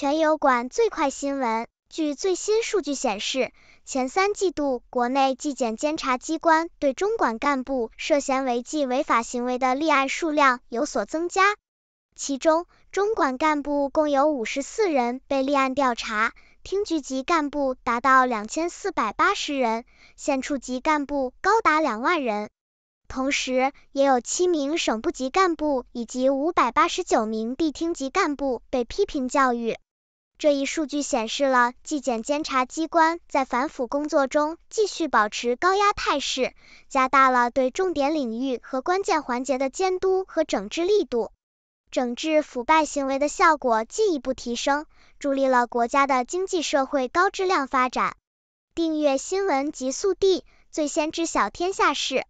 全有管最快新闻。据最新数据显示，前三季度国内纪检监察机关对中管干部涉嫌违纪违法行为的立案数量有所增加。其中，中管干部共有五十四人被立案调查，厅局级干部达到两千四百八十人，县处级干部高达两万人。同时，也有七名省部级干部以及五百八十九名地厅级干部被批评教育。这一数据显示了纪检监察机关在反腐工作中继续保持高压态势，加大了对重点领域和关键环节的监督和整治力度，整治腐败行为的效果进一步提升，助力了国家的经济社会高质量发展。订阅新闻极速递，最先知晓天下事。